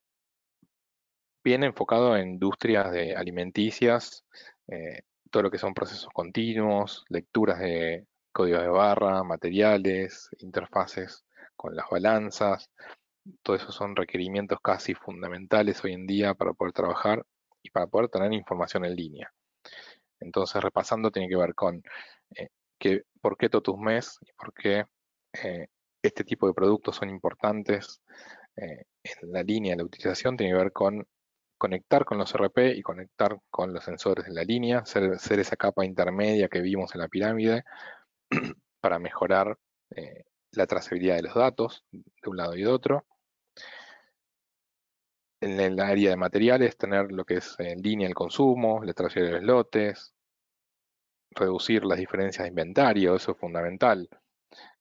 bien enfocado en industrias de alimenticias, eh, todo lo que son procesos continuos, lecturas de códigos de barra, materiales, interfaces con las balanzas, todos esos son requerimientos casi fundamentales hoy en día para poder trabajar y para poder tener información en línea. Entonces, repasando, tiene que ver con eh, por qué TotusMes y por qué eh, este tipo de productos son importantes eh, en la línea de la utilización, tiene que ver con conectar con los RP y conectar con los sensores de la línea, ser, ser esa capa intermedia que vimos en la pirámide para mejorar la trazabilidad de los datos de un lado y de otro en el área de materiales, tener lo que es en línea el consumo, la trayectoria de los lotes, reducir las diferencias de inventario, eso es fundamental.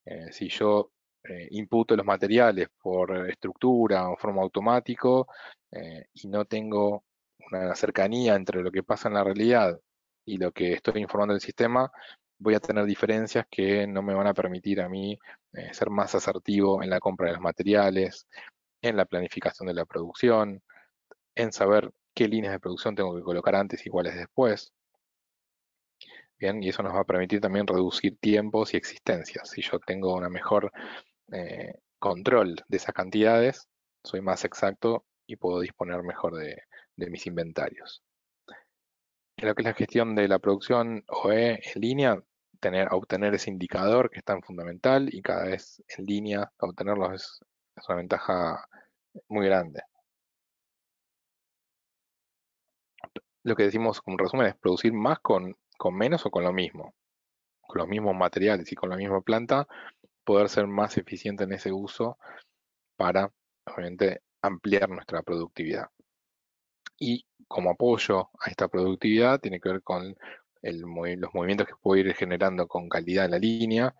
Eh, si yo eh, imputo los materiales por estructura o forma automático eh, y no tengo una cercanía entre lo que pasa en la realidad y lo que estoy informando del sistema, voy a tener diferencias que no me van a permitir a mí ser más asertivo en la compra de los materiales, en la planificación de la producción, en saber qué líneas de producción tengo que colocar antes y cuáles después. Bien, y eso nos va a permitir también reducir tiempos y existencias. Si yo tengo una mejor eh, control de esas cantidades, soy más exacto y puedo disponer mejor de, mis inventarios. En lo que es la gestión de la producción OE en línea, tener, obtener ese indicador que es tan fundamental y cada vez en línea obtenerlo es es una ventaja muy grande. Lo que decimos como resumen es producir más con, con menos o con lo mismo. Con los mismos materiales y con la misma planta, poder ser más eficiente en ese uso para, obviamente, ampliar nuestra productividad. Y como apoyo a esta productividad tiene que ver con los movimientos que puedo ir generando con calidad en la línea,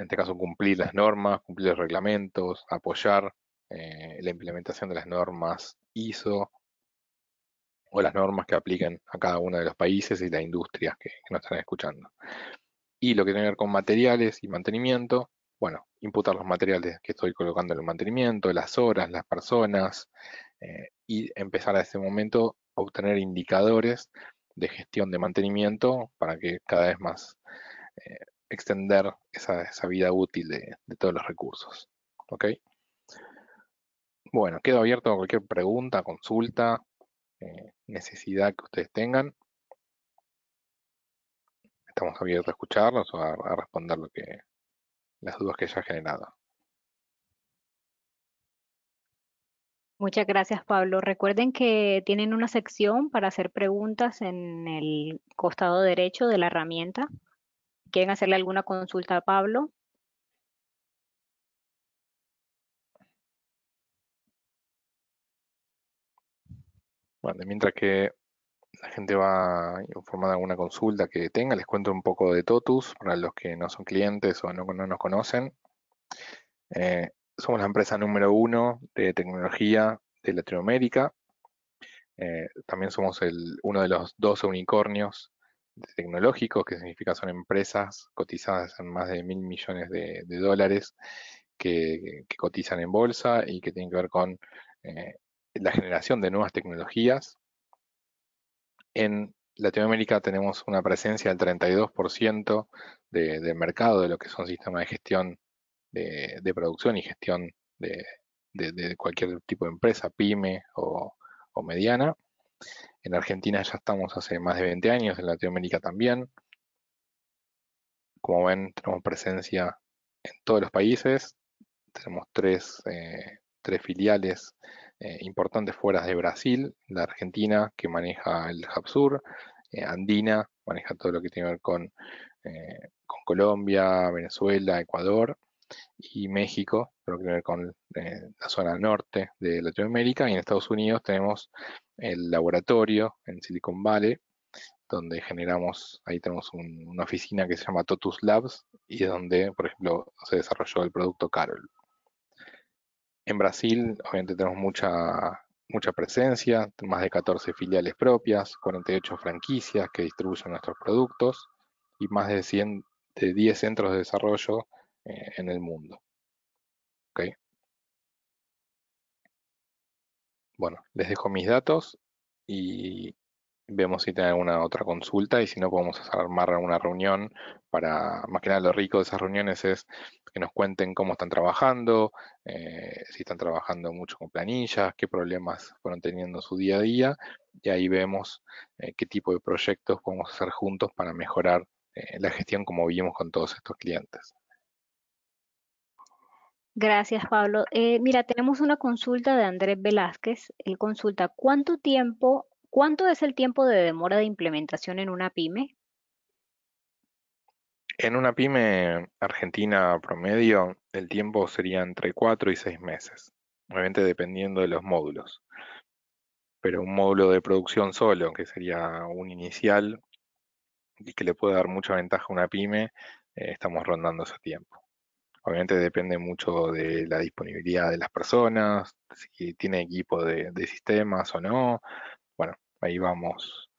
en este caso cumplir las normas, cumplir los reglamentos, apoyar eh, la implementación de las normas ISO o las normas que apliquen a cada uno de los países y las industrias que, nos están escuchando. Y lo que tiene que ver con materiales y mantenimiento, bueno, imputar los materiales que estoy colocando en el mantenimiento, las horas, las personas, eh, y empezar a ese momento a obtener indicadores de gestión de mantenimiento para que cada vez más eh, extender esa, vida útil de, todos los recursos. ¿Ok? Bueno, quedo abierto a cualquier pregunta, consulta, eh, necesidad que ustedes tengan. Estamos abiertos a escucharlos o a, responder lo que, las dudas que haya generado. Muchas gracias, Pablo. Recuerden que tienen una sección para hacer preguntas en el costado derecho de la herramienta. ¿Quieren hacerle alguna consulta a Pablo? mientras que la gente va informada de alguna consulta que tenga, les cuento un poco de Totus para los que no son clientes o no, nos conocen. Eh, somos la empresa número uno de tecnología de Latinoamérica. Eh, también somos el, uno de los 12 unicornios tecnológicos, que significa son empresas cotizadas en más de mil millones de, dólares que, cotizan en bolsa y que tienen que ver con eh, la generación de nuevas tecnologías. En Latinoamérica tenemos una presencia del 32% de, del mercado de lo que son sistemas de gestión de, producción y gestión de, cualquier tipo de empresa, pyme o mediana. En Argentina ya estamos hace más de 20 años, en Latinoamérica también. Como ven, tenemos presencia en todos los países. Tenemos tres, eh, filiales eh, importantes fuera de Brasil. La Argentina, que maneja el Habsur, Eh, Andina, maneja todo lo que tiene que ver con eh, Colombia, Venezuela, Ecuador y México, pero que ver con eh, la zona norte de Latinoamérica, y en Estados Unidos tenemos el laboratorio en Silicon Valley, donde generamos, ahí tenemos una oficina que se llama Totus Labs, y donde, por ejemplo, se desarrolló el producto Carol. En Brasil, obviamente, tenemos mucha, mucha presencia, más de 14 filiales propias, 48 franquicias que distribuyen nuestros productos, y más de, de 10 centros de desarrollo eh, en el mundo. Bueno, les dejo mis datos y vemos si tienen alguna otra consulta y si no podemos armar una reunión para, más que nada lo rico de esas reuniones es que nos cuenten cómo están trabajando, eh, si están trabajando mucho con planillas, qué problemas fueron teniendo su día a día y ahí vemos eh, qué tipo de proyectos podemos hacer juntos para mejorar la gestión como vivimos con todos estos clientes. Gracias, Pablo. Eh, mira, tenemos una consulta de Andrés Velázquez. Él consulta, ¿cuánto tiempo, cuánto es el tiempo de demora de implementación en una pyme? En una pyme argentina promedio, el tiempo sería entre cuatro y seis meses, obviamente dependiendo de los módulos. Pero un módulo de producción solo, que sería un inicial y que le puede dar mucha ventaja a una pyme, eh, estamos rondando ese tiempo. Obviamente depende mucho de la disponibilidad de las personas, si tiene equipo de, sistemas o no. Bueno, ahí vamos.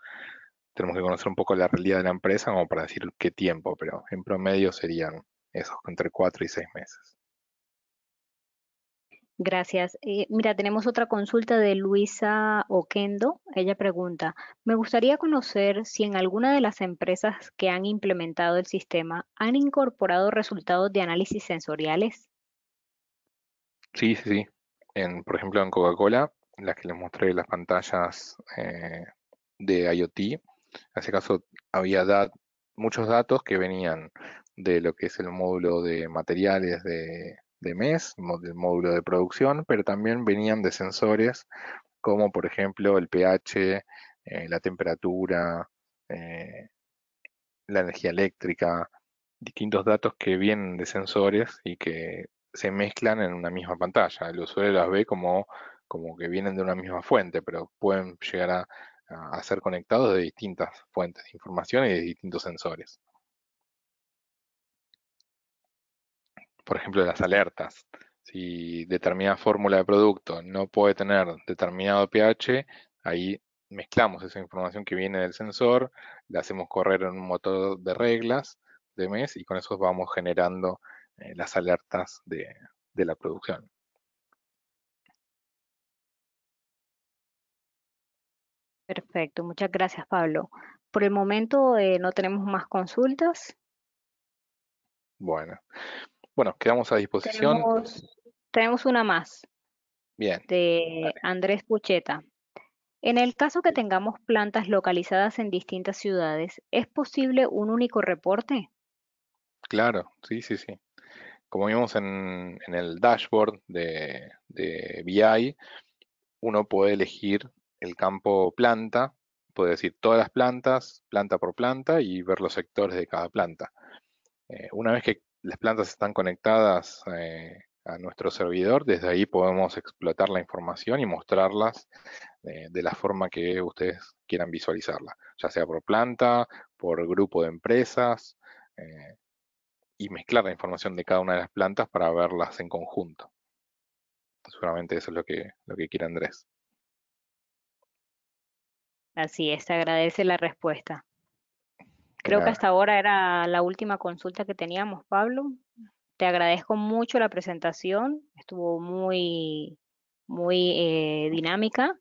Tenemos que conocer un poco la realidad de la empresa como para decir qué tiempo, pero en promedio serían esos entre cuatro y seis meses. Gracias. Eh, mira, tenemos otra consulta de Luisa Oquendo. Ella pregunta, me gustaría conocer si en alguna de las empresas que han implementado el sistema han incorporado resultados de análisis sensoriales. Sí, sí, sí. por ejemplo, en Coca-Cola, las que les mostré las pantallas eh, de IoT, en ese caso había muchos datos que venían de lo que es el módulo de materiales de de mes, del módulo de producción, pero también venían de sensores como por ejemplo el pH, eh, la temperatura, eh, la energía eléctrica, distintos datos que vienen de sensores y que se mezclan en una misma pantalla. El usuario las ve como, que vienen de una misma fuente, pero pueden llegar a, a ser conectados de distintas fuentes de información y de distintos sensores. por ejemplo, las alertas. Si determinada fórmula de producto no puede tener determinado pH, ahí mezclamos esa información que viene del sensor, la hacemos correr en un motor de reglas de mes y con eso vamos generando eh, las alertas de, de la producción. Perfecto, muchas gracias Pablo. Por el momento eh, no tenemos más consultas. Bueno, bueno, quedamos a disposición. Tenemos, una más. Bien. De Andrés Pucheta. En el caso que tengamos plantas localizadas en distintas ciudades, ¿es posible un único reporte? Claro, sí, sí, sí. Como vimos en, el dashboard de, BI, uno puede elegir el campo planta, puede decir todas las plantas, planta por planta y ver los sectores de cada planta. Eh, una vez que las plantas están conectadas eh, a nuestro servidor, desde ahí podemos explotar la información y mostrarlas eh, de la forma que ustedes quieran visualizarla, ya sea por planta, por grupo de empresas, eh, y mezclar la información de cada una de las plantas para verlas en conjunto. Seguramente eso es lo que, lo que quiere Andrés. Así es, agradece la respuesta. Creo que hasta ahora era la última consulta que teníamos, Pablo. Te agradezco mucho la presentación, estuvo muy, muy eh, dinámica.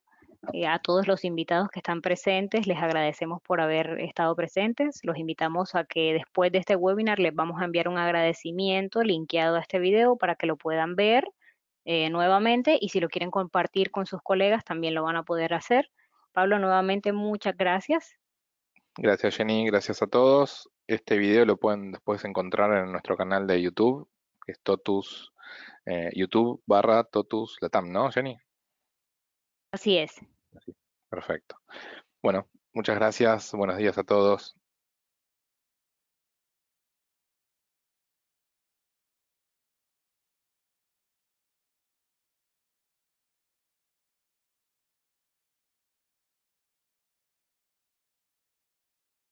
Eh, a todos los invitados que están presentes, les agradecemos por haber estado presentes. Los invitamos a que después de este webinar les vamos a enviar un agradecimiento linkeado a este video para que lo puedan ver eh, nuevamente y si lo quieren compartir con sus colegas también lo van a poder hacer. Pablo, nuevamente muchas gracias Gracias Jenny, gracias a todos. Este video lo pueden después encontrar en nuestro canal de YouTube, que es Totus, eh, YouTube barra Totus Latam, ¿no Jenny? Así es. Perfecto. Bueno, muchas gracias, buenos días a todos.